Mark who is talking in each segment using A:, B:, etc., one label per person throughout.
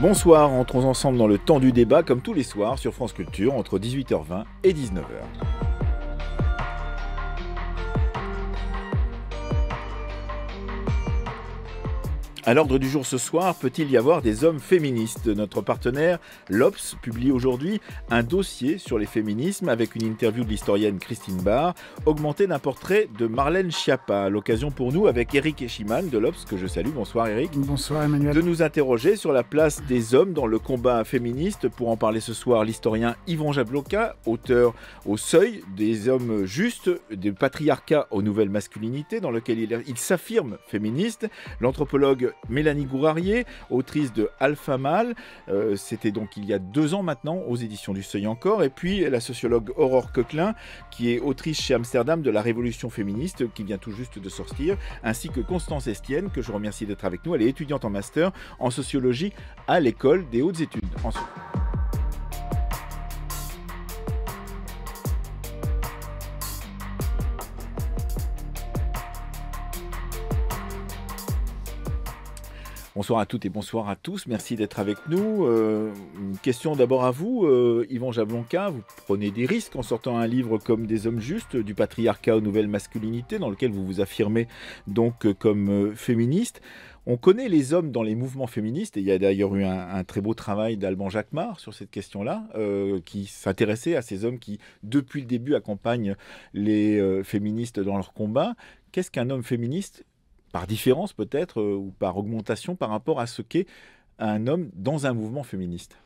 A: Bonsoir, entrons ensemble dans le temps du débat comme tous les soirs sur France Culture entre 18h20 et 19h. À l'ordre du jour ce soir, peut-il y avoir des hommes féministes Notre partenaire, l'Obs, publie aujourd'hui un dossier sur les féminismes avec une interview de l'historienne Christine Barr, augmentée d'un portrait de Marlène Schiappa. L'occasion pour nous, avec Eric Echiman de l'Obs, que je salue. Bonsoir Eric. Bonsoir Emmanuel. De nous interroger sur la place des hommes dans le combat féministe. Pour en parler ce soir, l'historien Yvon Jabloca, auteur au seuil des hommes justes, des patriarcat aux nouvelles masculinités, dans lequel il, il s'affirme féministe. L'anthropologue Mélanie Gourarier, autrice de Alpha Mal. Euh, c'était donc il y a deux ans maintenant aux éditions du Seuil encore. Et puis la sociologue Aurore Coquelin, qui est autrice chez Amsterdam de La Révolution féministe, qui vient tout juste de sortir, ainsi que Constance Estienne, que je remercie d'être avec nous. Elle est étudiante en master en sociologie à l'École des hautes études. En... Bonsoir à toutes et bonsoir à tous. Merci d'être avec nous. Euh, une question d'abord à vous, euh, Yvan Jablonka. Vous prenez des risques en sortant un livre comme Des hommes justes, du patriarcat aux nouvelles masculinités, dans lequel vous vous affirmez donc euh, comme euh, féministe. On connaît les hommes dans les mouvements féministes, et il y a d'ailleurs eu un, très beau travail d'Alban Jacquemart sur cette question-là, qui s'intéressait à ces hommes qui, depuis le début, accompagnent les féministes dans leur combat. Qu'est-ce qu'un homme féministe par différence peut-être, euh, ou par augmentation par rapport à ce qu'est un homme dans un mouvement féministe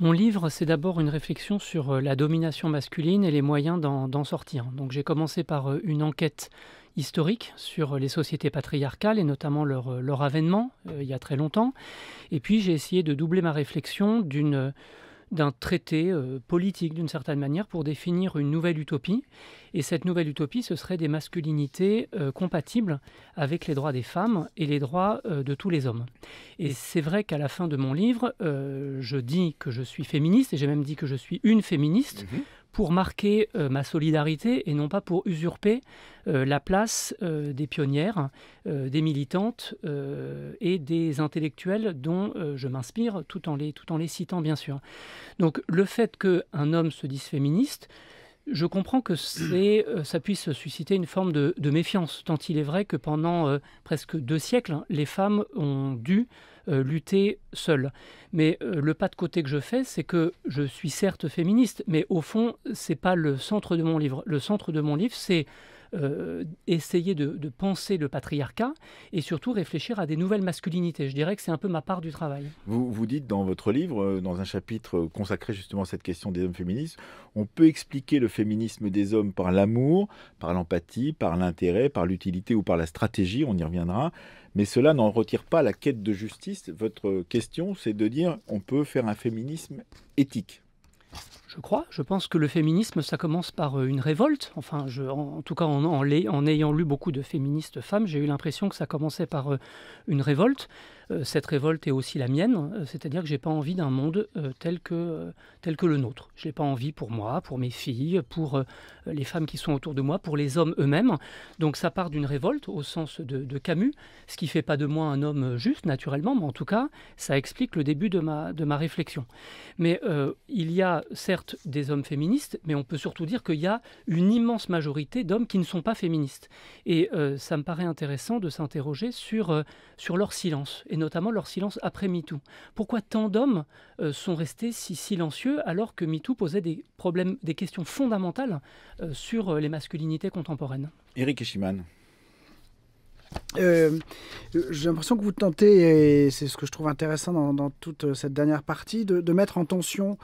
B: mon livre, c'est d'abord une réflexion sur euh, la domination masculine et les moyens d'en sortir. Donc j'ai commencé par euh, une enquête historique sur les sociétés patriarcales et notamment leur, avènement il y a très longtemps. Et puis j'ai essayé de doubler ma réflexion d'une d'un traité euh, politique d'une certaine manière pour définir une nouvelle utopie. Et cette nouvelle utopie, ce serait des masculinités euh, compatibles avec les droits des femmes et les droits euh, de tous les hommes. Et c'est vrai qu'à la fin de mon livre, je dis que je suis féministe et j'ai même dit que je suis une féministe. Mhm pour marquer euh, ma solidarité et non pas pour usurper euh, la place euh, des pionnières, des militantes et des intellectuels dont je m'inspire tout en, les, tout en les citant bien sûr. Donc le fait qu'un homme se dise féministe, je comprends que ça puisse susciter une forme de, méfiance, tant il est vrai que pendant presque deux siècles, les femmes ont dû euh, lutter seul. Mais euh, le pas de côté que je fais, c'est que je suis certes féministe, mais au fond, c'est pas le centre de mon livre. Le centre de mon livre, c'est euh, essayer de, penser le patriarcat et surtout réfléchir à des nouvelles masculinités. Je dirais que c'est un peu ma part du travail.
A: Vous, vous dites dans votre livre, euh, dans un chapitre consacré justement à cette question des hommes féministes, on peut expliquer le féminisme des hommes par l'amour, par l'empathie, par l'intérêt, par l'utilité ou par la stratégie, on y reviendra, mais cela n'en retire pas la quête de justice. Votre question, c'est de dire on peut faire un féminisme éthique
B: je crois. Je pense que le féminisme, ça commence par euh, une révolte. Enfin, je, en, tout cas, en, en, ayant lu beaucoup de féministes femmes, j'ai eu l'impression que ça commençait par euh, une révolte. Euh, cette révolte est aussi la mienne, c'est-à-dire que j'ai pas envie d'un monde tel, que, tel que le nôtre. Je n'ai pas envie pour moi, pour mes filles, pour les femmes qui sont autour de moi, pour les hommes eux-mêmes. Donc ça part d'une révolte au sens de, Camus, ce qui fait pas de moi un homme juste, naturellement, mais en tout cas, ça explique le début de ma, de ma réflexion. Mais il y a certes des hommes féministes, mais on peut surtout dire qu'il y a une immense majorité d'hommes qui ne sont pas féministes. Et euh, ça me paraît intéressant de s'interroger sur, euh, sur leur silence, et notamment leur silence après MeToo. Pourquoi tant d'hommes euh, sont restés si silencieux alors que MeToo posait des problèmes, des questions fondamentales sur les masculinités contemporaines Eric
C: euh, euh, j'ai l'impression que vous tentez, et c'est ce que je trouve intéressant dans, toute euh, cette dernière partie, de, mettre en tension,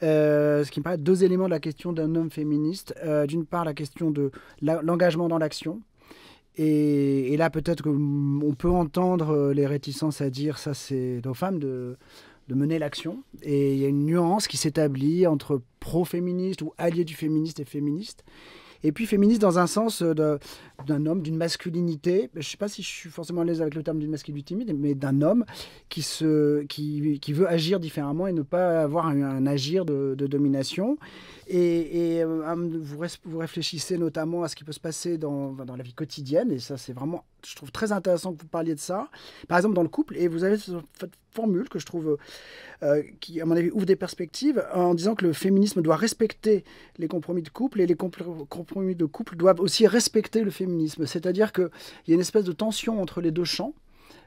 C: ce qui me paraît, deux éléments de la question d'un homme féministe. D'une part, la question de l'engagement dans l'action. Et, là, peut-être qu'on peut entendre les réticences à dire ça, c'est aux femmes de, de mener l'action. Et il y a une nuance qui s'établit entre pro-féministe ou allié du féministe et féministe et puis féministe dans un sens de, d'un homme, d'une masculinité. Je ne sais pas si je suis forcément à l'aise avec le terme d'une masculinité timide, mais d'un homme qui, se, qui, qui, veut agir différemment et ne pas avoir un, agir de, domination. Et, euh, vous, vous, réfléchissez notamment à ce qui peut se passer dans, dans la vie quotidienne. Et ça, c'est vraiment, je trouve très intéressant que vous parliez de ça. Par exemple, dans le couple, et vous avez cette formule que je trouve, euh, euh, qui, à mon avis, ouvre des perspectives en disant que le féminisme doit respecter les compromis de couple et les compromis de couple doivent aussi respecter le féminisme c'est-à-dire qu'il y a une espèce de tension entre les deux champs.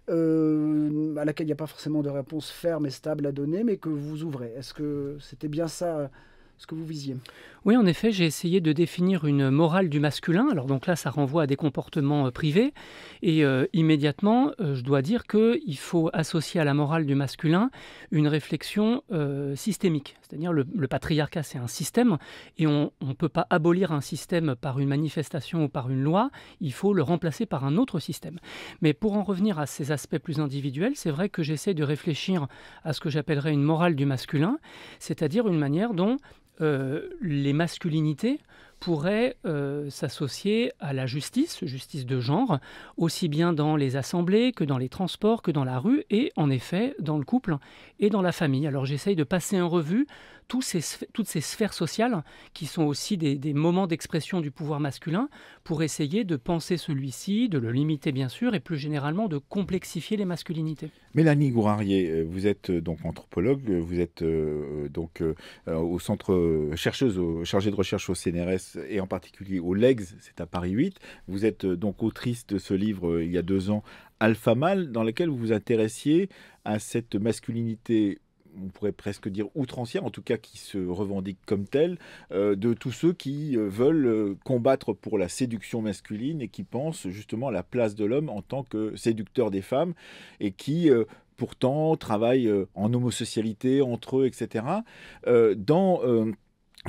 C: Euh, à laquelle il n'y a pas forcément de réponse ferme et stable à donner, mais que vous ouvrez. Est-ce que c'était bien ça ce que vous visiez.
B: Oui, en effet, j'ai essayé de définir une morale du masculin. Alors donc là, ça renvoie à des comportements euh, privés. Et euh, immédiatement, euh, je dois dire qu'il faut associer à la morale du masculin une réflexion systémique. C'est-à-dire le, le patriarcat, c'est un système. Et on ne peut pas abolir un système par une manifestation ou par une loi. Il faut le remplacer par un autre système. Mais pour en revenir à ces aspects plus individuels, c'est vrai que j'essaie de réfléchir à ce que j'appellerais une morale du masculin, c'est-à-dire une manière dont euh, les masculinités pourraient euh, s'associer à la justice, justice de genre, aussi bien dans les assemblées que dans les transports, que dans la rue, et en effet dans le couple et dans la famille. Alors j'essaye de passer en revue ces toutes ces sphères sociales qui sont aussi des, moments d'expression du pouvoir masculin pour essayer de penser celui-ci, de le limiter bien sûr, et plus généralement de complexifier les masculinités.
A: Mélanie Gourarier, euh, vous êtes euh, donc anthropologue, euh, vous êtes donc au centre chercheuse, chargée de recherche au CNRS et en particulier au LEGS, c'est à Paris 8. Vous êtes donc autrice de ce livre il y a deux ans, Alpha Male, dans lequel vous vous intéressiez à cette masculinité on pourrait presque dire outrancière, en tout cas qui se revendique comme telle, euh, de tous ceux qui euh, veulent euh, combattre pour la séduction masculine et qui pensent justement à la place de l'homme en tant que séducteur des femmes et qui pourtant travaillent en homosocialité entre eux, etc. dans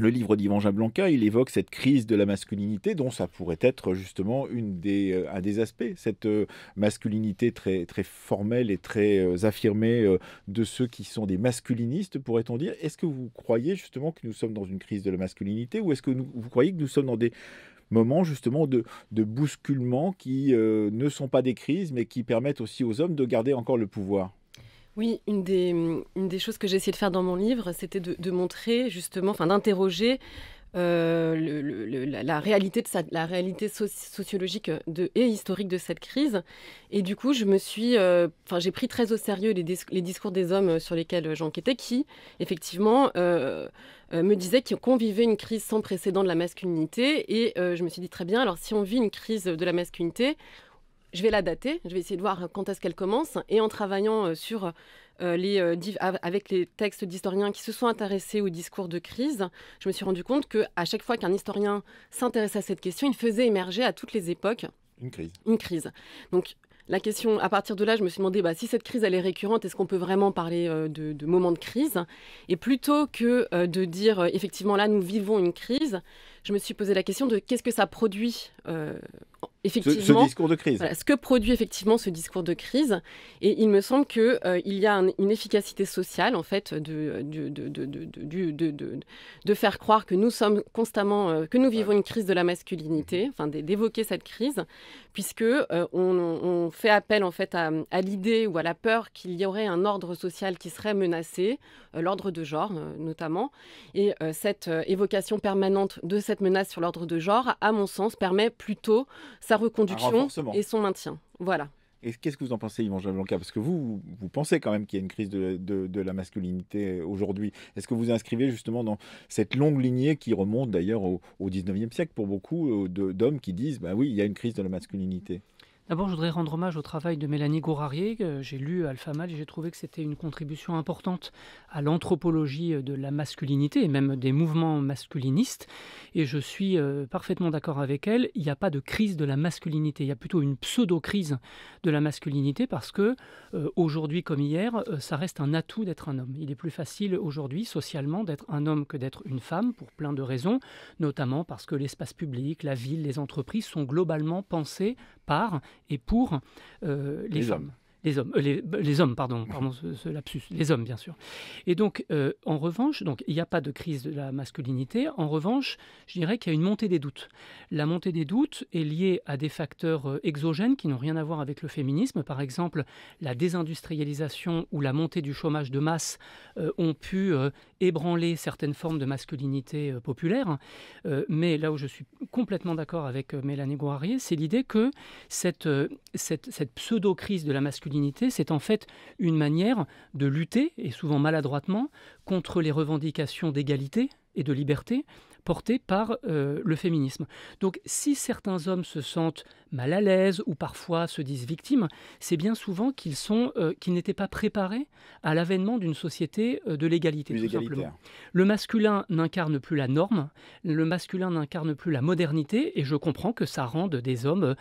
A: le livre d'Yvan Blanca, il évoque cette crise de la masculinité dont ça pourrait être justement une des, euh, un des aspects, cette euh, masculinité très, très formelle et très euh, affirmée de ceux qui sont des masculinistes, pourrait-on dire. Est-ce que vous croyez justement que nous sommes dans une crise de la masculinité ou est-ce que vous croyez que nous sommes dans des moments justement de, bousculement qui ne sont pas des crises mais qui permettent aussi aux hommes de garder encore le pouvoir
D: oui, mm, une des, choses que j'ai essayé de faire dans mon livre, c'était de, montrer justement, enfin d'interroger euh, la, réalité la réalité sociologique et historique de cette crise. Et du coup, je me suis, euh, enfin, j'ai pris très au sérieux les, discours des hommes sur lesquels j'enquêtais, qui effectivement euh, me disaient qu'on vivait une crise sans précédent de la masculinité. Et je me suis dit très bien, alors si on vit une crise de la masculinité, je vais la dater, je vais essayer de voir quand est-ce qu'elle commence, et en travaillant euh, sur euh, les, euh, avec les textes d'historiens qui se sont intéressés au discours de crise, je me suis rendu compte que à chaque fois qu'un historien s'intéressait à cette question, il faisait émerger à toutes les époques une crise. Une crise. Donc la question, à partir de là, je me suis demandé bah, si cette crise elle est récurrente, est-ce qu'on peut vraiment parler de, moments de crise Et plutôt que de dire effectivement là nous vivons une crise, je me suis posé la question de qu'est-ce que ça produit euh, effectivement. Ce, discours de crise. ce que produit effectivement ce discours de crise. Et il me semble qu'il euh, il y a une efficacité sociale, en fait, de de, de, de, de, faire croire que nous sommes constamment, euh, que nous vivons une crise de la masculinité, mhm. enfin, d'évoquer cette crise, puisque on, fait appel, en fait, à, à l'idée ou à la peur qu'il y aurait un ordre social qui serait menacé, l'ordre de genre, notamment. Et cette évocation permanente de cette cette menace sur l'ordre de genre, à mon sens, permet plutôt sa reconduction et son maintien. Voilà.
A: Et qu'est-ce que vous en pensez, Yvan Jablonka Parce que vous, vous pensez quand même qu'il y a une crise de, la masculinité aujourd'hui. Est-ce que vous inscrivez justement dans cette longue lignée qui remonte d'ailleurs au, au 19e siècle pour beaucoup euh, d'hommes qui disent, ben oui, il y a une crise de la masculinité
B: D'abord, je voudrais rendre hommage au travail de Mélanie Gourarier. J'ai lu Alpha Mal et j'ai trouvé que c'était une contribution importante à l'anthropologie de la masculinité et même des mouvements masculinistes. Et je suis euh, parfaitement d'accord avec elle. Il n'y a pas de crise de la masculinité. Il y a plutôt une pseudo-crise de la masculinité parce que euh, aujourd'hui comme hier, euh, ça reste un atout d'être un homme. Il est plus facile aujourd'hui socialement d'être un homme que d'être une femme pour plein de raisons, notamment parce que l'espace public, la ville, les entreprises sont globalement pensées par et pour euh, les, Hommes les hommes, euh, bah, les, hommes, pardon, pardon ce, lapsus, les hommes bien sûr. Et donc, euh, en revanche, donc il n'y a pas de crise de la masculinité. En revanche, je dirais qu'il y a une montée des doutes. La montée des doutes est liée à des facteurs euh, exogènes qui n'ont rien à voir avec le féminisme. Par exemple, la désindustrialisation ou la montée du chômage de masse ont pu ébranler certaines formes de masculinité populaire. mais là où je suis complètement d'accord avec Mélanie Guarrier, c'est l'idée que cette pseudo-crise de la masculinité c'est en fait une manière de lutter, et souvent maladroitement, contre les revendications d'égalité et de liberté portées par euh, le féminisme. Donc si certains hommes se sentent mal à l'aise ou parfois se disent victimes, c'est bien souvent qu'ils sont euh, n'étaient pas préparés à l'avènement d'une société euh, de l'égalité Le masculin n'incarne plus la norme, le masculin n'incarne plus la modernité et je comprends que ça rende des hommes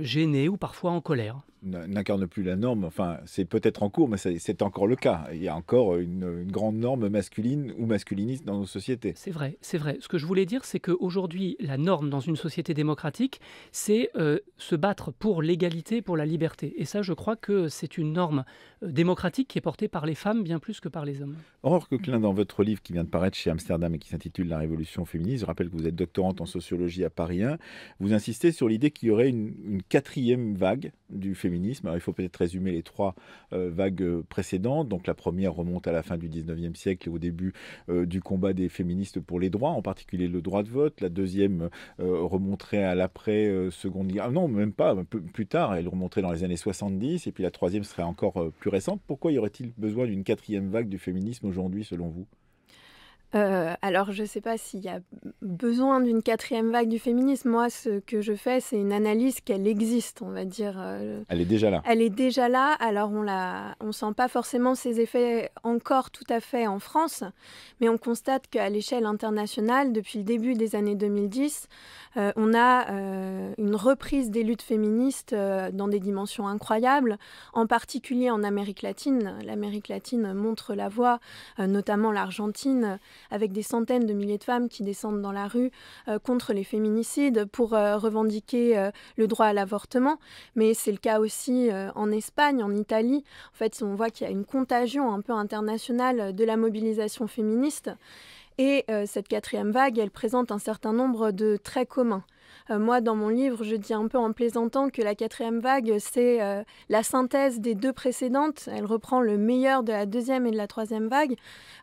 B: gênés ou parfois en colère
A: n'incarne plus la norme, enfin c'est peut-être en cours, mais c'est encore le cas. Il y a encore une, grande norme masculine ou masculiniste dans nos sociétés. C'est
B: vrai, c'est vrai. Ce que je voulais dire, c'est qu'aujourd'hui, la norme dans une société démocratique, c'est euh, se battre pour l'égalité, pour la liberté. Et ça, je crois que c'est une norme euh, démocratique qui est portée par les femmes bien plus que par les hommes.
A: Or, que Klein, dans votre livre qui vient de paraître chez Amsterdam et qui s'intitule La Révolution féministe, je rappelle que vous êtes doctorante en sociologie à Paris 1, vous insistez sur l'idée qu'il y aurait une, une quatrième vague du féminisme il faut peut-être résumer les trois euh, vagues euh, précédentes. Donc la première remonte à la fin du 19e siècle et au début euh, du combat des féministes pour les droits, en particulier le droit de vote. La deuxième remonterait à l'après-seconde guerre. Ah non, même pas, plus tard, elle remonterait dans les années 70. Et puis la troisième serait encore plus récente. Pourquoi y aurait-il besoin d'une quatrième vague du féminisme aujourd'hui, selon vous
E: euh, alors, je ne sais pas s'il y a besoin d'une quatrième vague du féminisme. Moi, ce que je fais, c'est une analyse qu'elle existe, on va dire. Euh, elle est déjà là. Elle est déjà là. Alors, on ne on sent pas forcément ses effets encore tout à fait en France, mais on constate qu'à l'échelle internationale, depuis le début des années 2010, euh, on a une reprise des luttes féministes dans des dimensions incroyables, en particulier en Amérique latine. L'Amérique latine montre la voie, notamment l'Argentine avec des centaines de milliers de femmes qui descendent dans la rue euh, contre les féminicides pour euh, revendiquer euh, le droit à l'avortement. Mais c'est le cas aussi en Espagne, en Italie. En fait, on voit qu'il y a une contagion un peu internationale de la mobilisation féministe. Et cette quatrième vague, elle présente un certain nombre de traits communs. Euh, moi, dans mon livre, je dis un peu en plaisantant que la quatrième vague, c'est euh, la synthèse des deux précédentes. Elle reprend le meilleur de la deuxième et de la troisième vague.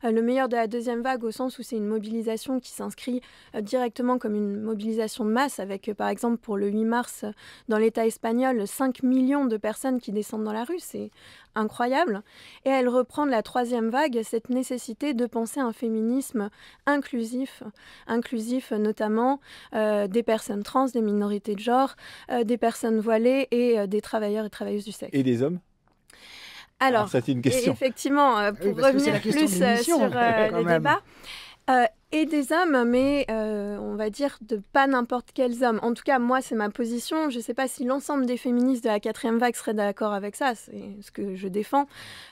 E: Euh, le meilleur de la deuxième vague au sens où c'est une mobilisation qui s'inscrit directement comme une mobilisation de masse, avec par exemple pour le 8 mars, dans l'État espagnol, 5 millions de personnes qui descendent dans la rue. C'est incroyable. Et elle reprend la troisième vague cette nécessité de penser un féminisme inclusif, inclusif notamment euh, des personnes trans, des minorités de genre, euh, des personnes voilées et euh, des travailleurs et travailleuses du sexe. Et des hommes alors, une question. effectivement, pour revenir plus sur le débat. Euh, et des hommes, mais euh, on va dire de pas n'importe quels hommes. En tout cas, moi, c'est ma position. Je ne sais pas si l'ensemble des féministes de la quatrième vague seraient d'accord avec ça. ce que je défends.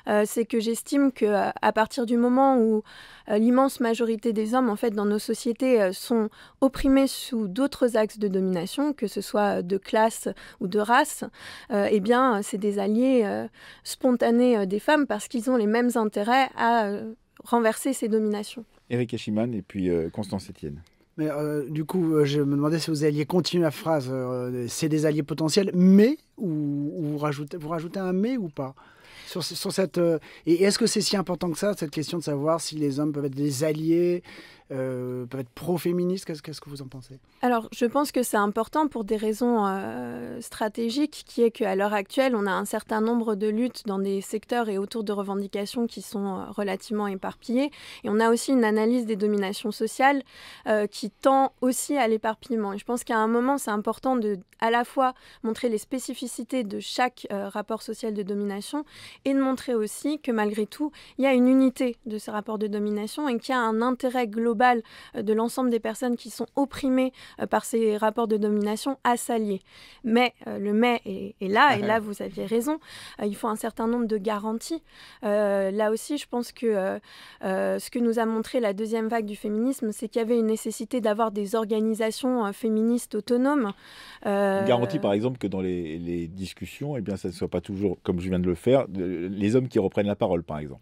E: Euh, c'est que j'estime que à partir du moment où l'immense majorité des hommes, en fait, dans nos sociétés, sont opprimés sous d'autres axes de domination, que ce soit de classe ou de race, eh bien, c'est des alliés spontanés des femmes parce qu'ils ont les mêmes intérêts à renverser ces dominations.
A: Eric Eschiman et puis euh, Constance Etienne. Mais
C: euh, du coup, euh, je me demandais si vous alliez continuer la phrase. c'est des alliés potentiels, mais ou, ou vous, vous rajoutez un mais ou pas sur, cette, euh, et est-ce que c'est si important que ça, cette question de savoir si les hommes peuvent être des alliés, euh, peuvent être pro-féministes qu'est-ce, qu'est-ce que vous en pensez
E: Alors, je pense que c'est important pour des raisons euh, stratégiques, qui est qu'à l'heure actuelle, on a un certain nombre de luttes dans des secteurs et autour de revendications qui sont relativement éparpillées. Et on a aussi une analyse des dominations sociales qui tend aussi à l'éparpillement. Et je pense qu'à un moment, c'est important de à la fois montrer les spécificités de chaque rapport social de domination, et de montrer aussi que malgré tout, il y a une unité de ces rapports de domination et qu'il y a un intérêt global euh, de l'ensemble des personnes qui sont opprimées euh, par ces rapports de domination à s'allier. Mais euh, le mais est, là, et là ah, ah. vous aviez raison, il faut un certain nombre de garanties. là aussi, je pense que ce que nous a montré la deuxième vague du féminisme, c'est qu'il y avait une nécessité d'avoir des organisations féministes autonomes. Garantie,
A: par exemple, que dans les, discussions, eh bien, ça ne soit pas toujours, comme je viens de le faire, les hommes qui reprennent la parole, par exemple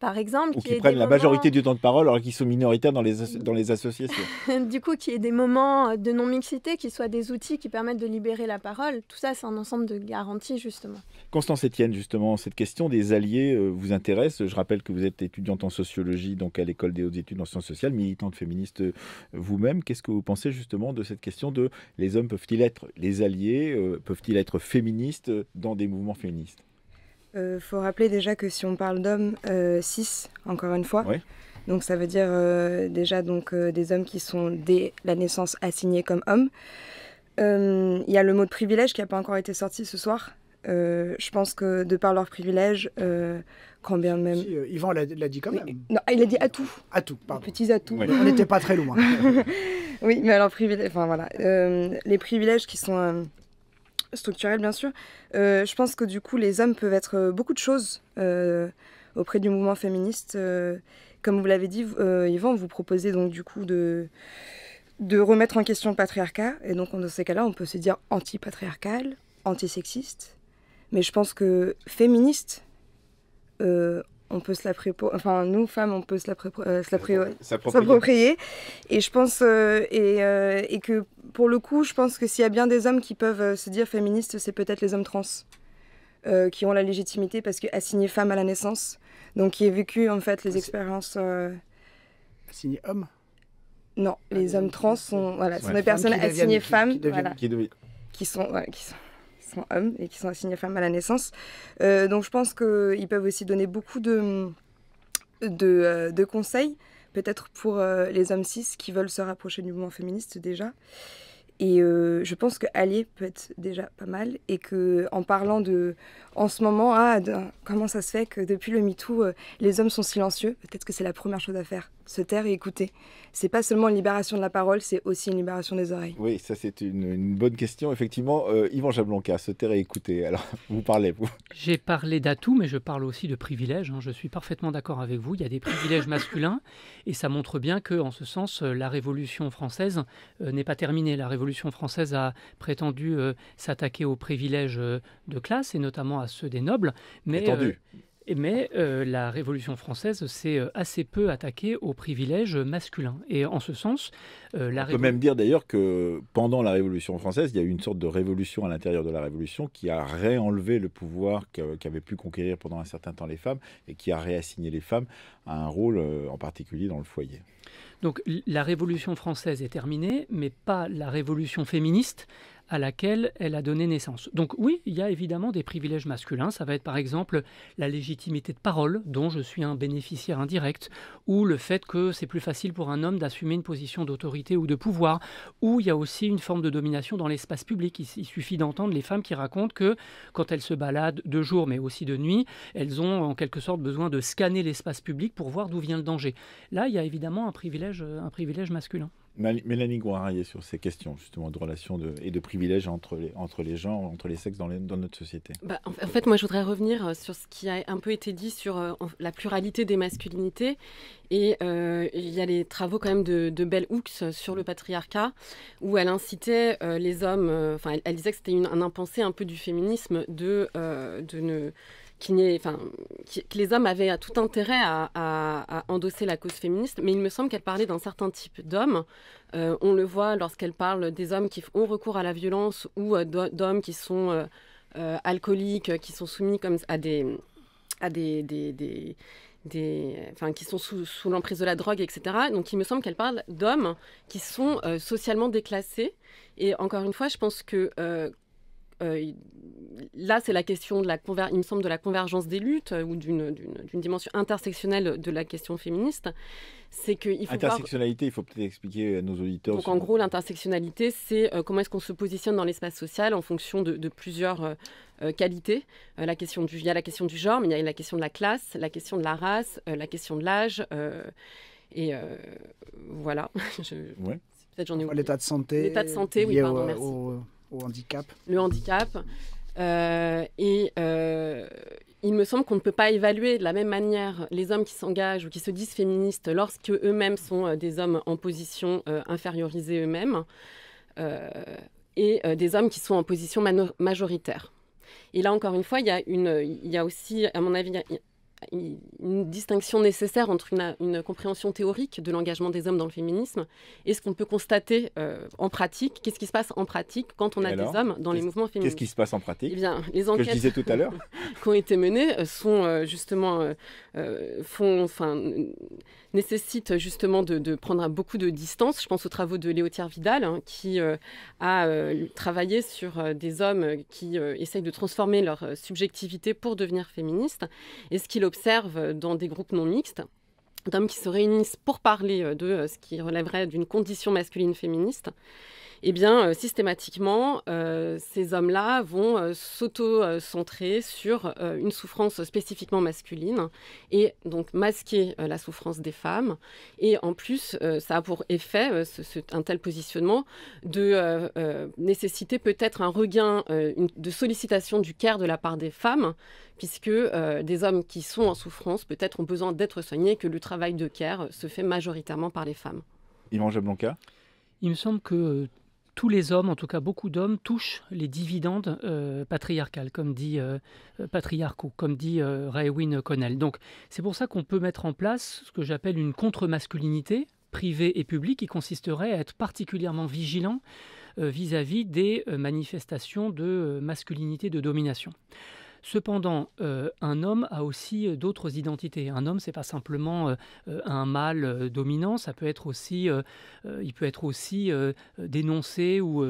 E: par exemple. Ou qui, prennent la majorité du
A: temps de parole alors qu'ils sont minoritaires dans les, dans les associations.
E: du coup, qu'il y ait des moments de non-mixité qui soient des outils qui permettent de libérer la parole, tout ça, c'est un ensemble de garanties, justement.
A: Constance Etienne, justement, cette question des alliés euh, vous intéresse. Je rappelle que vous êtes étudiante en sociologie, donc à l'École des hautes études en sciences sociales, militante féministe euh, vous-même. Qu'est-ce que vous pensez, justement, de cette question de les hommes peuvent-ils être les alliés, euh, peuvent-ils être féministes dans des mouvements féministes
F: il euh, faut rappeler déjà que si on parle d'hommes, 6, euh, encore une fois. Donc ça veut dire euh, déjà donc, des hommes qui sont dès la naissance assignés comme hommes. Il y a le mot de privilège qui n'a pas encore été sorti ce soir. je pense que de par leur privilège, quand bien même. Si, Yvan l'a dit quand même. non, il a dit à tout. pardon. petits
C: atouts. On n'était pas très loin.
F: oui, mais alors privilège. Enfin voilà. les privilèges qui sont structurel bien sûr, euh, je pense que du coup les hommes peuvent être euh, beaucoup de choses euh, auprès du mouvement féministe. comme vous l'avez dit, Yvan, vous proposez donc du coup de, de remettre en question le patriarcat. Et donc dans ces cas-là, on peut se dire anti-patriarcal, antisexiste. Mais je pense que féministe, on peut se la enfin nous femmes on peut se la, euh, euh, s'approprier et je pense euh, et, que pour le coup je pense que s'il y a bien des hommes qui peuvent se dire féministes c'est peut-être les hommes trans qui ont la légitimité parce que femme à la naissance donc qui a vécu en fait les ah, expériences Assignés homme non ah, les hommes trans sont voilà sont des personnes assignées femmes qui, sont qui sont hommes et qui sont assignés femme à la naissance. Euh, donc je pense qu'ils peuvent aussi donner beaucoup de, de, euh, conseils, peut-être pour euh, les hommes cis qui veulent se rapprocher du mouvement féministe déjà. Et je pense que allier peut être déjà pas mal et que en parlant de, en ce moment, ah, comment ça se fait que depuis le MeToo, euh, les hommes sont silencieux Peut-être que c'est la première chose à faire, se taire et écouter. C'est pas seulement une libération de la parole, c'est
B: aussi une libération des oreilles.
A: Oui, ça c'est une, bonne question. Effectivement, euh, Yvan Jablonka, se taire et écouter. Alors, vous parlez, vous
B: J'ai parlé d'atouts, mais je parle aussi de privilèges. Hein. Je suis parfaitement d'accord avec vous. Il y a des privilèges masculins, et ça montre bien que, en ce sens, euh, la Révolution française n'est pas terminée. La Révolution française a prétendu s'attaquer aux privilèges de classe, et notamment à à ceux des nobles. Mais, euh, mais euh, la Révolution française s'est euh, assez peu attaquée aux privilèges masculins. Et en ce sens, la la On peut même
A: dire d'ailleurs que pendant la Révolution française, il y a eu une sorte de révolution à l'intérieur de la Révolution qui a réenlevé le pouvoir qu'avaient pu conquérir pendant un certain temps les femmes et qui a réassigné les femmes à un rôle en particulier dans le foyer.
B: Donc la Révolution française est terminée, mais pas la Révolution féministe à laquelle elle a donné naissance. Donc oui, il y a évidemment des privilèges masculins, ça va être par exemple la légitimité de parole dont je suis un bénéficiaire indirect, ou le fait que c'est plus facile pour un homme d'assumer une position d'autorité ou de pouvoir, ou il y a aussi une forme de domination dans l'espace public. Il, suffit d'entendre les femmes qui racontent que quand elles se baladent de jour mais aussi de nuit, elles ont en quelque sorte besoin de scanner l'espace public pour voir d'où vient le danger. Là, il y a évidemment un privilège, un privilège masculin.
A: Mélanie est sur ces questions justement de relations et de privilèges entre les, entre les gens, entre les sexes dans, notre société. Bah, en, fait,
D: moi je voudrais revenir euh, sur ce qui a un peu été dit sur euh, la pluralité des masculinités. Et euh, il y a les travaux quand même de, Belle Hooks sur le patriarcat, où elle incitait les hommes, enfin elle, disait que c'était un impensé un peu du féminisme de, de ne n'est, enfin, que les hommes avaient tout intérêt à, endosser la cause féministe, mais il me semble qu'elle parlait d'un certain type d'hommes. Euh, on le voit lorsqu'elle parle des hommes qui ont recours à la violence ou euh, d'hommes qui sont euh, alcooliques, qui sont soumis comme à des, à des, des, des enfin, qui sont sous, l'emprise de la drogue, etc. Donc il me semble qu'elle parle d'hommes qui sont socialement déclassés. Et encore une fois, je pense que euh, là, c'est la question de la il me semble de la convergence des luttes euh, ou d'une dimension intersectionnelle de la question féministe. C'est que il faut intersectionnalité,
A: il faut peut-être expliquer à nos auditeurs. Donc en gros,
D: l'intersectionnalité, c'est euh, comment est-ce qu'on se positionne dans l'espace social en fonction de, plusieurs qualités. la question du, il y a la question du genre, mais il y a la question de la classe, la question de la race, la question de l'âge. et voilà. Ouais.
C: L'état de santé. L'état de santé, oui, pardon, merci
D: handicap. Le handicap. Euh, et euh, il me semble qu'on ne peut pas évaluer de la même manière les hommes qui s'engagent ou qui se disent féministes lorsque eux-mêmes sont euh, des hommes en position infériorisée eux-mêmes et des hommes qui sont en position majoritaire. Et là encore une fois, il y a, une, il y a aussi, à mon avis, une distinction nécessaire entre une, compréhension théorique de l'engagement des hommes dans le féminisme et ce qu'on peut constater euh, en pratique. Qu'est-ce qui se passe en pratique quand on a des hommes dans les mouvements féministes Qu'est-ce qui se
A: passe en pratique eh
D: bien, les enquêtes que je disais tout à l'heure qui ont été menées euh, sont euh, justement font, enfin nécessite justement de, prendre beaucoup de distance. Je pense aux travaux de Léotière Vidal, hein, qui euh, a euh, travaillé sur euh, des hommes qui essayent de transformer leur subjectivité pour devenir féministes, et ce qu'il observe dans des groupes non mixtes d'hommes qui se réunissent pour parler de ce qui relèverait d'une condition masculine féministe eh bien, euh, systématiquement, euh, ces hommes-là vont euh, s'auto-centrer sur une souffrance spécifiquement masculine et donc masquer la souffrance des femmes. Et en plus, ça a pour effet, ce, un tel positionnement, de nécessiter peut-être un regain de sollicitation du care de la part des femmes, puisque des hommes qui sont en souffrance peut-être ont besoin d'être soignés, que le travail de care se fait majoritairement par les femmes.
A: Yvan Blanca
B: Il me semble que tous les hommes, en tout cas beaucoup d'hommes, touchent les dividendes euh, patriarcales, comme dit euh, euh comme dit euh, Connell. Donc c'est pour ça qu'on peut mettre en place ce que j'appelle une contre-masculinité privée et publique qui consisterait à être particulièrement vigilant vis à -vis des manifestations de masculinité de domination. Cependant, euh, un homme a aussi euh, d'autres identités. Un homme, c'est pas simplement euh, un mâle dominant, ça peut être aussi, il peut être aussi dénoncé ou,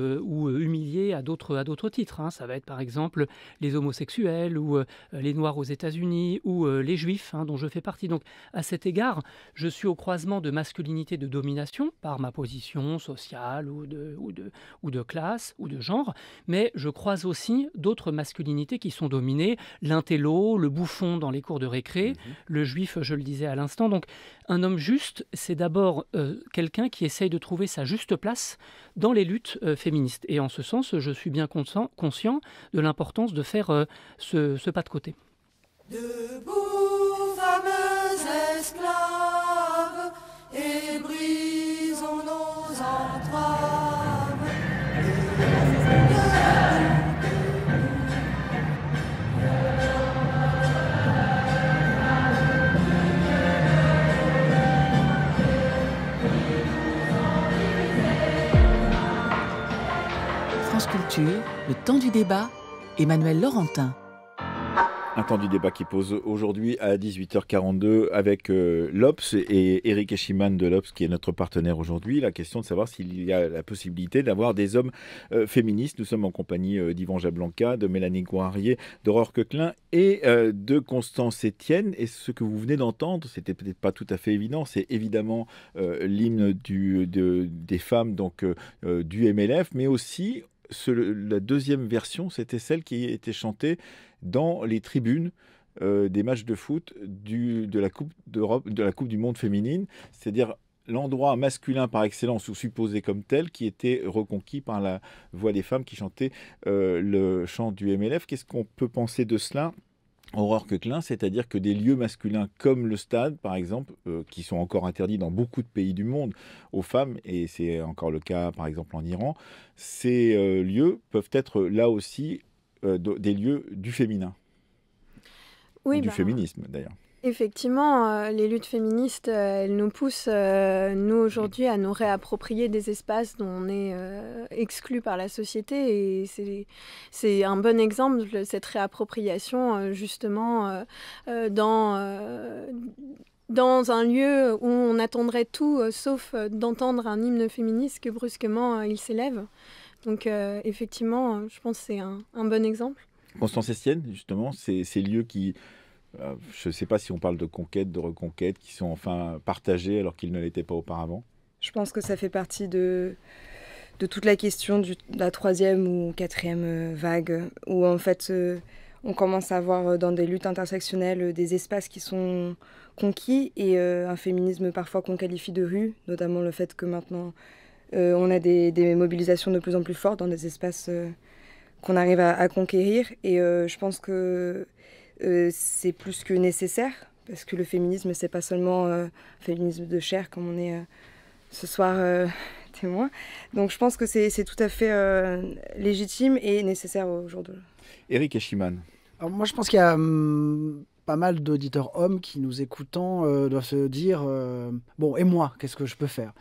B: humilié à d'autres à d'autres titres. Hein. Ça va être par exemple les homosexuels ou les noirs aux États-Unis ou les juifs, hein, dont je fais partie. Donc, à cet égard, je suis au croisement de masculinité, de domination par ma position sociale ou de, ou de, ou de classe ou de genre, mais je croise aussi d'autres masculinités qui sont dominées l'intello, le bouffon dans les cours de récré, mhm. le juif, je le disais à l'instant. Donc, un homme juste, c'est d'abord euh, quelqu'un qui essaye de trouver sa juste place dans les luttes euh, féministes. Et en ce sens, je suis bien conscient, de l'importance de faire euh, ce, pas de côté. le temps du débat, Emmanuel Laurentin.
A: Un temps du débat qui pose aujourd'hui à 18h42 avec l'ops euh, l'Obs et Eric Eschiman de l'Obs qui est notre partenaire aujourd'hui. La question de savoir s'il y a la possibilité d'avoir des hommes euh, féministes. Nous sommes en compagnie euh, d'Yvan Jablanca, de Mélanie Gouarier, d'Aurore Coquelin et euh, de Constance Etienne. Et ce que vous venez d'entendre, c'était peut-être pas tout à fait évident, c'est évidemment l'hymne des femmes donc du MLF, mais aussi la deuxième version, c'était celle qui était chantée dans les tribunes euh, des matchs de foot de la Coupe de la Coupe du Monde féminine, c'est-à-dire l'endroit masculin par excellence ou supposé comme tel qui était reconquis par la voix des femmes qui chantaient euh, le chant du MLF. Qu'est-ce qu'on peut penser de cela Aurore klein c'est-à-dire que des lieux masculins comme le stade, par exemple, euh, qui sont encore interdits dans beaucoup de pays du monde aux femmes, et c'est encore le cas par exemple en Iran, ces euh, lieux peuvent être là aussi euh, des lieux du féminin. Oui, du ben, féminisme d'ailleurs.
E: Effectivement, euh, les luttes féministes, euh, elles nous poussent, euh, nous aujourd'hui, à nous réapproprier des espaces dont on est exclu par la société. Et c'est un bon exemple, cette réappropriation, justement, dans dans un lieu où on attendrait tout sauf d'entendre un hymne féministe que brusquement il s'élève. Donc effectivement, je pense que c'est un, bon exemple.
A: Constance Estienne, justement, c'est ces lieux qui, euh, je ne sais pas si on parle de conquête, de reconquête, qui sont enfin partagées alors qu'ils ne l'étaient pas auparavant
F: Je pense que ça fait partie de, toute la question de la troisième ou quatrième euh, vague, où en fait euh, on commence à voir dans des luttes intersectionnelles des espaces qui sont conquis et un féminisme parfois qu'on qualifie de rue, notamment le fait que maintenant on a des, mobilisations de plus en plus fortes dans des espaces qu'on arrive à, à conquérir. Et je pense que euh, c'est plus que nécessaire, parce que le féminisme, c'est pas seulement euh, un féminisme de chair, comme on est euh, ce soir témoin. Donc je pense que c'est tout à fait légitime et nécessaire aujourd'hui.
A: Eric Eschiman.
C: Alors moi, je pense qu'il y a hum, pas mal d'auditeurs hommes qui, nous écoutant, doivent se dire Bon, et moi, qu'est-ce que je peux faire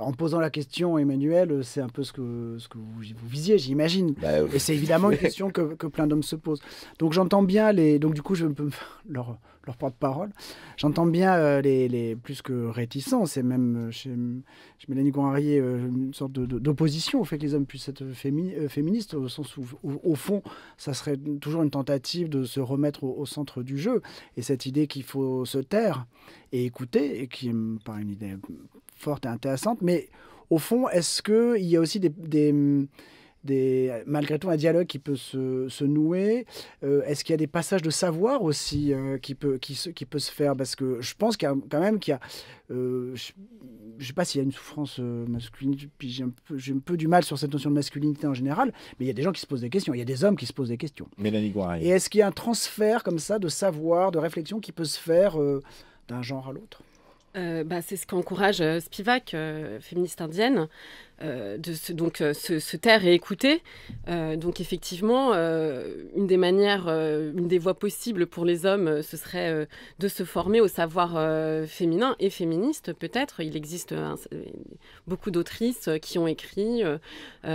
C: bah, en posant la question, Emmanuel, euh, c'est un peu ce que, ce que vous, visiez, j'imagine. Bah, euh, et c'est évidemment une question que, plein d'hommes se posent. Donc j'entends bien les. Donc du coup, je peux me leur, leur porte-parole. J'entends bien euh, les, plus que réticents, et même chez, Mélanie arrière, une sorte d'opposition au fait que les hommes puissent être féministes, au sens où, au fond, ça serait toujours une tentative de se remettre au, centre du jeu. Et cette idée qu'il faut se taire et écouter, et qui me paraît une idée forte et intéressante. Mais au fond, est-ce qu'il y a aussi des, des, malgré tout un dialogue qui peut se, nouer euh, Est-ce qu'il y a des passages de savoir aussi euh, qui, peut, qui, se, qui peut se faire Parce que je pense qu'il y a quand même qu'il y a... Euh, je ne sais pas s'il y a une souffrance masculine, puis j'ai un, peu, j'ai un peu du mal sur cette notion de masculinité en général, mais il y a des gens qui se posent des questions, il y a des hommes qui se posent des questions. Mélanie Et est-ce qu'il y a un transfert comme ça de savoir, de réflexion qui peut se faire d'un genre à l'autre
D: euh, bah, c'est ce qu'encourage euh, Spivak, euh, féministe indienne, de se, donc se, taire et écouter. donc effectivement, une des manières, une des voies possibles pour les hommes, ce serait de se former au savoir féminin et féministe peut-être. Il existe beaucoup d'autrices qui ont écrit,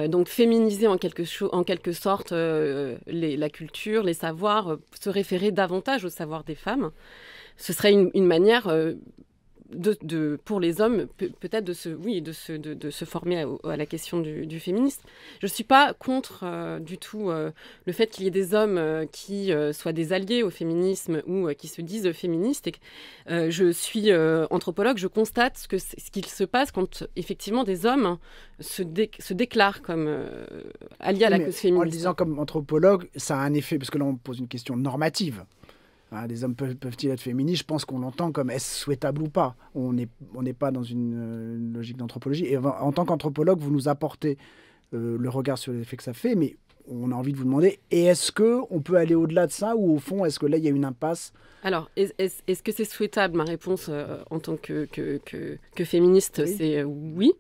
D: donc féminiser en quelque, en quelque sorte la culture, les savoirs, se référer davantage au savoir des femmes ce serait une, manière de, pour les hommes, peut-être de se, oui, de se, de, se former à, la question du, du féminisme. Je ne suis pas contre euh, du tout euh, le fait qu'il y ait des hommes euh, qui soient des alliés au féminisme ou qui se disent féministes. Et, je suis anthropologue, je constate ce, que, ce qu'il se passe quand effectivement des hommes se, déclarent comme alliés à la cause féministe. En le disant
C: comme anthropologue, ça a un effet, parce que là on pose une question normative. Ah, des les hommes peuvent, ils être féministes Je pense qu'on l'entend comme est-ce souhaitable ou pas. On n'est pas dans une, euh, logique d'anthropologie. Et en, tant qu'anthropologue, vous nous apportez euh, le regard sur les effets que ça fait, mais on a envie de vous demander est-ce que on peut aller au-delà de ça ou au fond est-ce que là il y a une impasse
D: Alors est-ce, que c'est souhaitable Ma réponse euh, en tant que féministe c'est oui.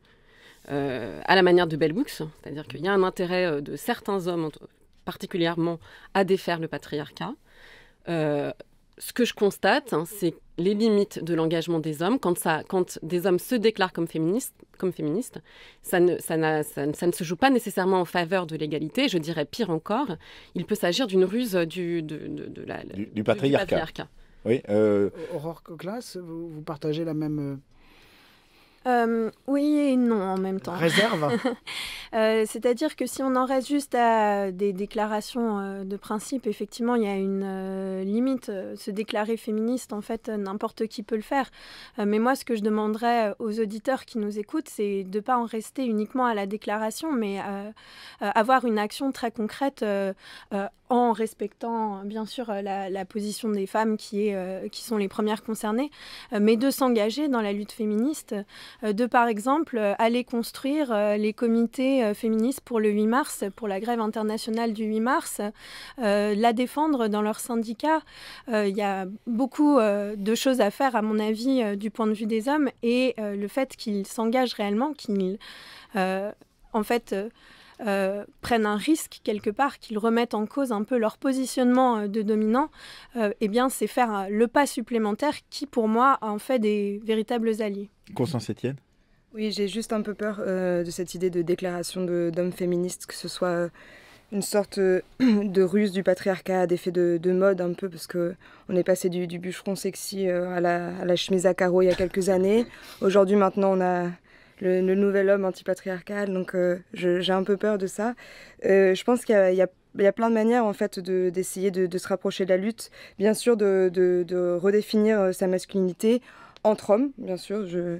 D: à la manière de Bell Books, c'est-à-dire qu'il y a un intérêt de certains hommes particulièrement à défaire le patriarcat. Euh, ce que je constate, hein, c'est les limites de l'engagement des hommes. Quand, ça, quand des hommes se déclarent comme féministes, comme féministes ça, ne, ça, ne se joue pas nécessairement en faveur de l'égalité. Je dirais pire encore, il peut s'agir d'une ruse du, de, du, patriarcat.
A: Oui, euh, Aurore
C: Coclas, vous partagez la même euh,
E: euh, oui et non en même temps. Réserve euh, C'est-à-dire que si on en reste juste à des déclarations euh, de principe, effectivement, il y a une limite. Se déclarer féministe, en fait, n'importe qui peut le faire. mais moi, ce que je demanderais aux auditeurs qui nous écoutent, c'est de ne pas en rester uniquement à la déclaration, mais avoir une action très concrète en respectant, bien sûr, la, position des femmes qui sont les premières concernées, mais de s'engager dans la lutte féministe. Euh, de par exemple euh, aller construire euh, les comités féministes pour le 8 mars, pour la grève internationale du 8 mars, la défendre dans leur syndicat. Il y a beaucoup de choses à faire, à mon avis, du point de vue des hommes et le fait qu'ils s'engagent réellement, qu'ils en fait euh, prennent un risque quelque part, qu'ils remettent en cause un peu leur positionnement euh, de dominant, euh, eh bien c'est faire le pas supplémentaire qui pour moi en fait
F: des véritables alliés. Constance Etienne Oui, j'ai juste un peu peur de cette idée de déclaration d'hommes féministes, que ce soit une sorte de ruse du patriarcat, d'effet de, de mode un peu, parce que on est passé du, bûcheron sexy à la, à la, chemise à carreaux il y a quelques années. Aujourd'hui, maintenant, on a le, nouvel homme antipatriarcal, donc euh, j'ai un peu peur de ça. Euh, je pense qu'il y, y a, plein de manières en fait d'essayer de, se rapprocher de la lutte, bien sûr de, de redéfinir euh, sa masculinité entre hommes, bien sûr. Je,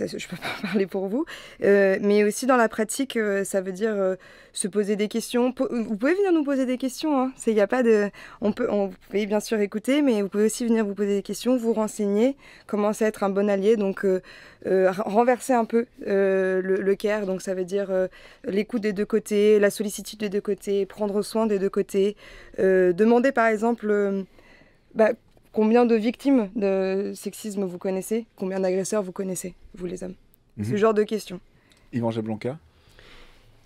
F: je ne peux pas parler pour vous, euh, mais aussi dans la pratique, euh, ça veut dire euh, se poser des questions. vous pouvez venir nous poser des questions, il hein. a pas on peut, on, vous bien sûr écouter, mais vous pouvez aussi venir vous poser des questions, vous renseigner, commencer à être un bon allié, donc renverser un peu le, cœur. donc ça veut dire l'écoute des deux côtés, la sollicitude des deux côtés, prendre soin des deux côtés, demander par exemple bah, Combien de victimes de sexisme vous connaissez Combien d'agresseurs vous connaissez, vous les hommes Ce mhm. genre de questions. Yvan Blanca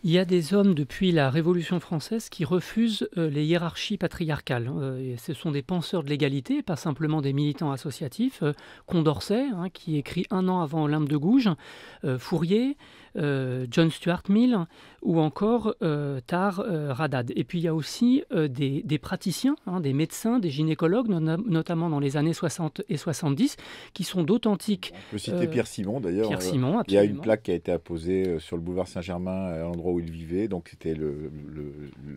B: il y a des hommes depuis la Révolution française qui refusent euh, les hiérarchies patriarcales. Euh, ce sont des penseurs de l'égalité, pas simplement des militants associatifs. Euh, Condorcet, hein, qui écrit un an avant Olympe de Gouges, Fourier, euh, John Stuart Mill ou encore euh, Tar euh, Radad. Et puis il y a aussi des, praticiens, hein, des médecins, des gynécologues, notamment dans les années 60 et 70, qui sont d'authentiques. On peut citer Pierre Simon d'ailleurs. Pierre Simon, Il y a une plaque
A: qui a été apposée sur le boulevard Saint-Germain, à l'endroit où il vivait. Donc c'était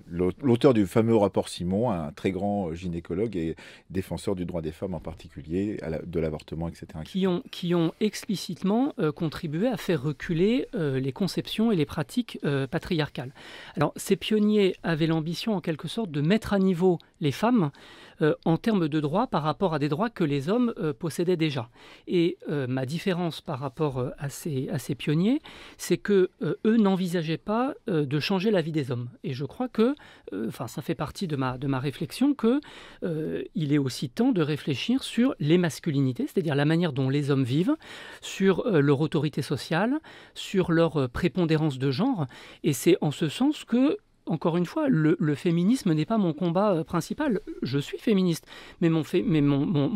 A: l'auteur du fameux rapport Simon, un très grand gynécologue et défenseur du droit des femmes en particulier, de l'avortement, etc.
B: Qui ont, qui ont explicitement contribué à faire reculer euh, les conceptions et les pratiques euh, patriarcales. Alors ces pionniers avaient l'ambition en quelque sorte de mettre à niveau les femmes euh, en termes de droits par rapport à des droits que les hommes euh, possédaient déjà. Et euh, ma différence par rapport à ces, pionniers, c'est que eux n'envisageaient pas de changer la vie des hommes. Et je crois que, enfin, ça fait partie de ma, de ma réflexion que il est aussi temps de réfléchir sur les masculinités, c'est-à-dire la manière dont les hommes vivent, sur leur autorité sociale, sur leur prépondérance de genre. Et c'est en ce sens que encore une fois, le, féminisme n'est pas mon combat euh, principal. Je suis féministe, mais mon,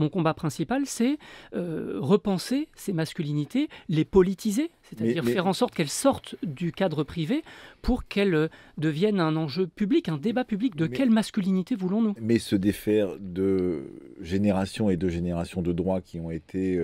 B: combat principal, c'est euh, repenser ces masculinités, les politiser, c'est-à-dire faire en sorte qu'elles sortent du cadre privé pour qu'elles euh, deviennent un enjeu public, un débat public. De quelle masculinité voulons-nous
A: Mais se défaire de générations et de générations de droits qui ont été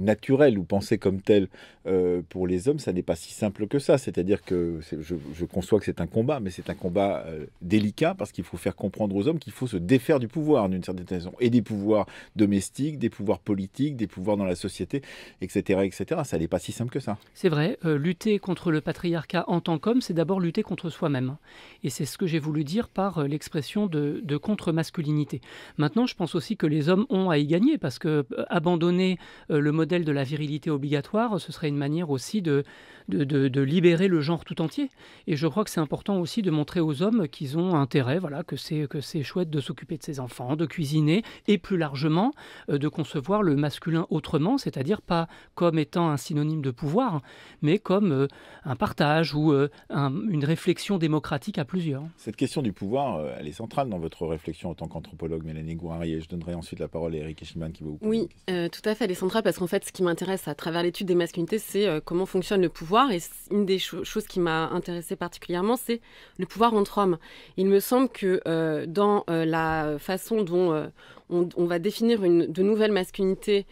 A: naturel ou pensé comme tel euh, pour les hommes, ça n'est pas si simple que ça. C'est-à-dire que je, conçois que c'est un combat, mais c'est un combat euh, délicat parce qu'il faut faire comprendre aux hommes qu'il faut se défaire du pouvoir d'une certaine façon et des pouvoirs domestiques, des pouvoirs politiques, des pouvoirs dans la société, etc., etc. Ça n'est pas si simple que ça.
B: C'est vrai. Euh, lutter contre le patriarcat en tant qu'homme, c'est d'abord lutter contre soi-même, et c'est ce que j'ai voulu dire par l'expression de, de contre-masculinité. Maintenant, je pense aussi que les hommes ont à y gagner parce que abandonner le modèle de la virilité obligatoire, ce serait une manière aussi de, de, de, libérer le genre tout entier. Et je crois que c'est important aussi de montrer aux hommes qu'ils ont intérêt, voilà, que c'est, que c'est chouette de s'occuper de ses enfants, de cuisiner, et plus largement euh, de concevoir le masculin autrement, c'est-à-dire pas comme étant un synonyme de pouvoir, mais comme euh, un partage ou euh, une réflexion démocratique à plusieurs.
A: Cette question du pouvoir, elle est centrale dans votre réflexion en tant qu'anthropologue, Mélanie Gouari, et je donnerai ensuite la parole à Eric Eschman qui va vous
D: Oui, tout à fait, elle est centrale parce qu'en fait, ce qui m'intéresse à travers l'étude des masculinités, c'est euh, comment fonctionne le pouvoir. Et une des choses qui m'a intéressée particulièrement, c'est le pouvoir entre hommes. Il me semble que euh, dans euh, la façon dont on, on, va définir une, de nouvelles masculinités,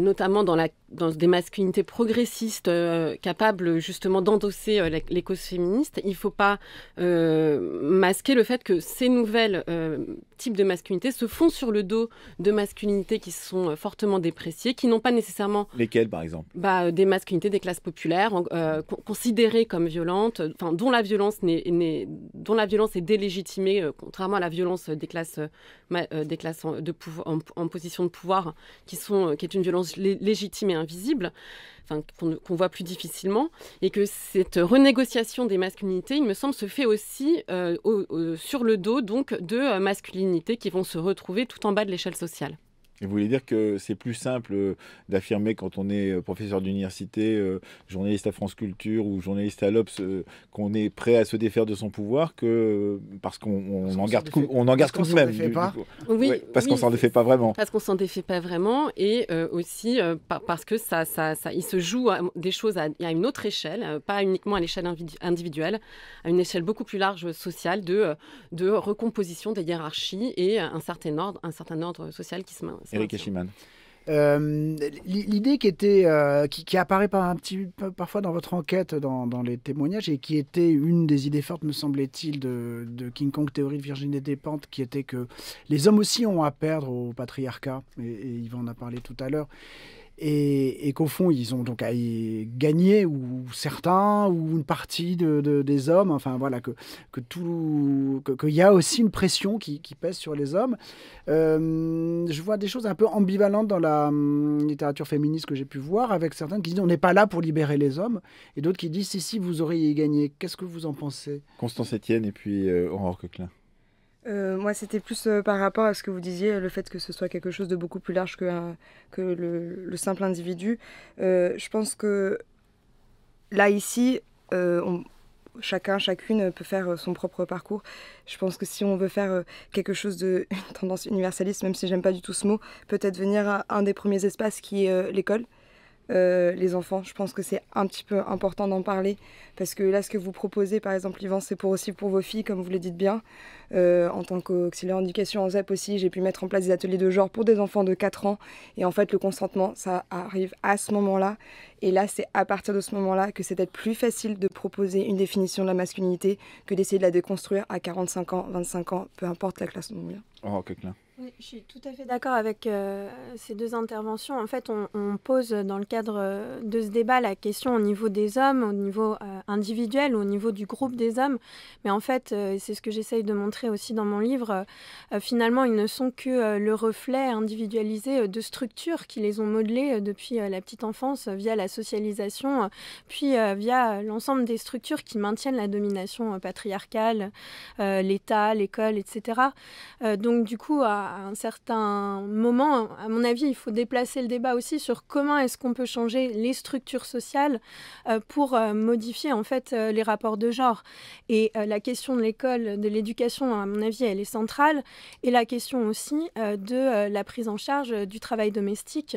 D: notamment dans la dans des masculinités progressistes euh, capables justement d'endosser euh, les causes féministes, il ne faut pas euh, masquer le fait que ces nouvelles euh, types de masculinités se font sur le dos de masculinités qui sont fortement dépréciées, qui n'ont pas nécessairement...
A: Lesquelles par exemple
D: bah, Des masculinités des classes populaires considérées comme violentes, dont la, violence est, dont la violence est délégitimée, contrairement à la violence des classes, des classes en, de en, position de pouvoir, qui, sont, qui est une violence légitime invisible, qu'on voit plus difficilement, et que cette renégociation des masculinités, il me semble, se fait aussi euh, sur le dos donc de euh, masculinités qui vont se retrouver tout en bas de l'échelle sociale.
A: Vous voulez dire que c'est plus simple euh, d'affirmer quand on est euh, professeur d'université, euh, journaliste à France Culture ou journaliste à l'Obs, qu'on est prêt à se défaire de son pouvoir que parce qu'on en garde on en garde même. oui, parce qu'on s'en défait pas vraiment. Parce
D: qu'on s'en défait pas vraiment et aussi parce que ça, ça, ça, il se joue des choses à, une autre échelle, pas uniquement à l'échelle individuelle, à une échelle beaucoup plus large sociale de, de recomposition des hiérarchies et un certain ordre, un certain ordre social qui se maintient
C: euh, l'idée qui était, euh, qui, apparaît par un petit, parfois dans votre enquête, dans, les témoignages, et qui était une des idées fortes, me semblait-il, de, King Kong théorie de Virginie Despentes, qui était que les hommes aussi ont à perdre au patriarcat, et, et Yvan en a parlé tout à l'heure, et, qu'au fond, ils ont donc à y gagner, ou certains, ou une partie des hommes, enfin voilà, que qu'il que, y a aussi une pression qui, pèse sur les hommes. Euh, je vois des choses un peu ambivalentes dans la hum, littérature féministe que j'ai pu voir, avec certains qui disent on n'est pas là pour libérer les hommes, et d'autres qui disent si, si, vous auriez gagné. Qu'est-ce que vous en pensez
A: Constance Etienne et puis euh, Aurore Coquelin.
C: Euh, moi,
F: c'était plus euh, par rapport à ce que vous disiez, le fait que ce soit quelque chose de beaucoup plus large que, euh, le, simple individu. je pense que là, ici, chacun, chacune peut faire son propre parcours. Je pense que si on veut faire quelque chose de tendance universaliste, même si j'aime pas du tout ce mot, peut-être venir à un des premiers espaces qui est l'école euh, les enfants. Je pense que c'est un petit peu important d'en parler parce que là, ce que vous proposez, par exemple, Yvan, c'est pour aussi pour vos filles, comme vous le dites bien. Euh, en tant qu'auxiliaire en éducation en ZEP aussi, j'ai pu mettre en place des ateliers de genre pour des enfants de 4 ans. Et en fait, le consentement, ça arrive à ce moment-là. Et là, c'est à partir de ce moment-là que c'est peut-être plus facile de proposer une définition de la masculinité que d'essayer de la déconstruire à 45 ans, 25 ans, peu importe la classe.
C: Oh,
A: Ok,
E: je suis tout à fait d'accord avec euh, ces deux interventions. En fait, on, pose dans le cadre euh, de ce débat la question au niveau des hommes, au niveau euh, individuel, au niveau du groupe des hommes. Mais en fait, c'est ce que j'essaye de montrer aussi dans mon livre, finalement, ils ne sont que le reflet individualisé de structures qui les ont modelés depuis la petite enfance via la socialisation, puis via l'ensemble des structures qui maintiennent la domination patriarcale, l'État, l'école, etc. donc, du coup, à à un certain moment, à mon avis, il faut déplacer le débat aussi sur comment est-ce qu'on peut changer les structures sociales euh, pour euh, modifier en fait euh, les rapports de genre. Et la question de l'école, de l'éducation, à mon avis, elle est centrale. Et la question aussi de la prise en charge du travail domestique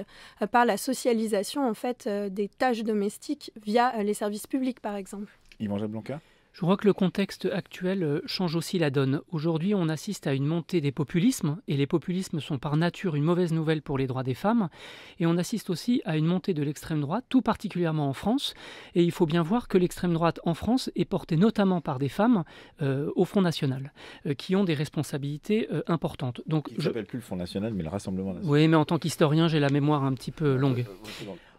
E: par la socialisation en fait des tâches domestiques via les services publics, par exemple.
A: à Blanca
B: je crois que le contexte actuel euh, change aussi la donne. Aujourd'hui, on assiste à une montée des populismes, et les populismes sont par nature une mauvaise nouvelle pour les droits des femmes, et on assiste aussi à une montée de l'extrême droite, tout particulièrement en France, et il faut bien voir que l'extrême droite en France est portée notamment par des femmes euh, au Front National, euh, qui ont des responsabilités importantes. Donc, je
A: ne plus le Front National, mais le Rassemblement National.
B: Oui, mais en tant qu'historien, j'ai la mémoire un petit peu longue.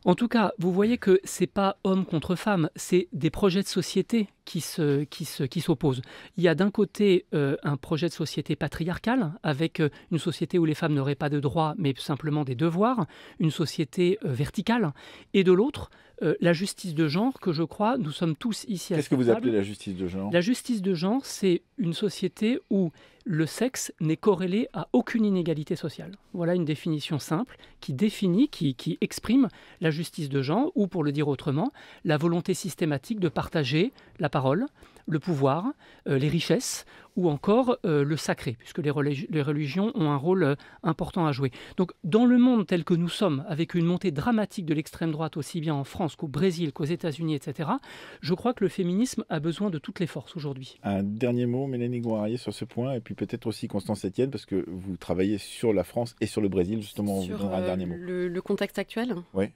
B: En tout cas, vous voyez que c'est pas homme contre femme, c'est des projets de société qui se, qui se, qui s'opposent. Il y a d'un côté euh, un projet de société patriarcale avec euh, une société où les femmes n'auraient pas de droits mais simplement des devoirs, une société euh, verticale, et de l'autre la justice de genre que je crois nous sommes tous ici. à Qu'est-ce que vous appelez la justice de genre La justice de genre, c'est une société où le sexe n'est corrélé à aucune inégalité sociale. Voilà une définition simple qui définit, qui, exprime la justice de genre, ou pour le dire autrement, la volonté systématique de partager la parole, le pouvoir, euh, les richesses ou encore euh, le sacré, puisque les, religions ont un rôle euh, important à jouer. Donc dans le monde tel que nous sommes, avec une montée dramatique de l'extrême droite aussi bien en France qu'au Brésil, qu'aux États-Unis, etc., je crois que le féminisme a besoin de toutes les forces aujourd'hui.
A: Un dernier mot, Mélanie Gouarrier, sur ce point, et puis peut-être aussi Constance Etienne, parce que vous travaillez sur la France et sur le Brésil, justement, vous donnera un dernier mot.
D: le contexte actuel Oui.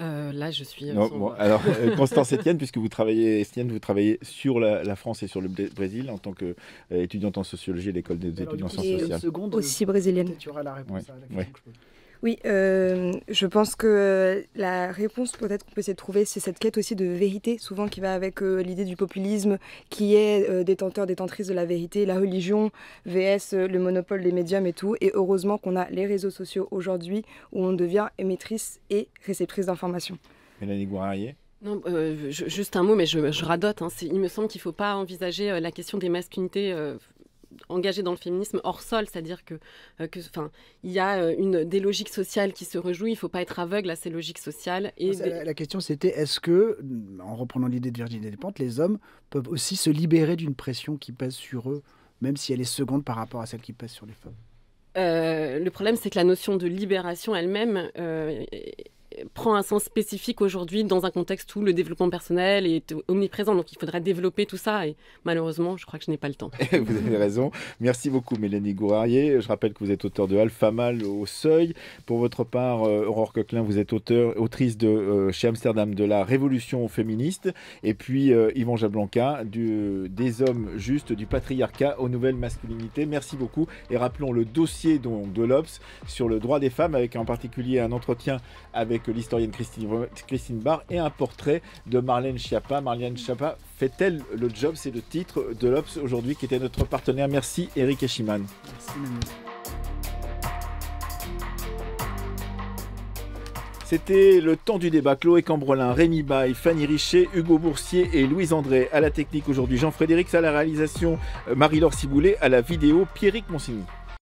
D: Euh, là, je suis. Euh, alors, euh, Constance Etienne,
A: puisque vous travaillez, vous travaillez sur la, France et sur le Brésil en tant qu'étudiante en sociologie à l'école des étudiants en sciences sociales.
F: Seconde, Aussi brésilienne. Tu auras la
C: réponse à la question que je
F: oui, euh, je pense que euh, la réponse peut-être qu'on peut essayer de trouver, c'est cette quête aussi de vérité, souvent qui va avec euh, l'idée du populisme, qui est détenteur, détentrice de la vérité, la religion, VS, le monopole des médiums et tout. Et heureusement qu'on a les réseaux sociaux aujourd'hui où on devient émettrice et réceptrice d'informations. Mélanie Guarrier non, juste un mot, mais je, je radote. Hein. il me semble qu'il
D: ne faut pas envisager la question des masculinités engagé dans le féminisme hors sol, c'est-à-dire que, euh, que enfin, il y a euh, une, des logiques sociales qui se rejouent, il ne faut pas être aveugle à ces logiques sociales. Et la,
C: question c'était, est-ce que, en reprenant l'idée de Virginie Despentes, les hommes peuvent aussi se libérer d'une pression qui pèse sur eux, même si elle est seconde par rapport à celle qui pèse sur les femmes
D: euh, le problème, c'est que la notion de libération elle-même prend un sens spécifique aujourd'hui dans un contexte où le développement personnel est omniprésent. Donc il faudrait développer tout ça et malheureusement, je crois que je n'ai pas le temps.
A: vous avez raison. Merci beaucoup Mélanie Gourarier. Je rappelle que vous êtes auteur de Alpha Mal au seuil. Pour votre part, euh, Aurore Coquelin, vous êtes auteur, autrice de euh, chez Amsterdam de la Révolution féministe et puis euh, Yvon du, euh, des hommes justes du patriarcat aux nouvelles masculinités. Merci beaucoup et rappelons le dossier donc, de l'Obs sur le droit des femmes avec en particulier un entretien avec l'historienne Christine, Christine Barr et un portrait de Marlène Schiappa. Marlène Schiappa fait-elle le job C'est le titre de l'Obs aujourd'hui qui était notre partenaire. Merci Eric Eschiman. Merci C'était le temps du débat. Chloé Cambrelin, Rémi Baye, Fanny Richer, Hugo Boursier et Louise André. À la technique aujourd'hui, Jean-Frédéric, à la réalisation, euh, Marie-Laure Ciboulet, à la vidéo, Pierrick Monsigny.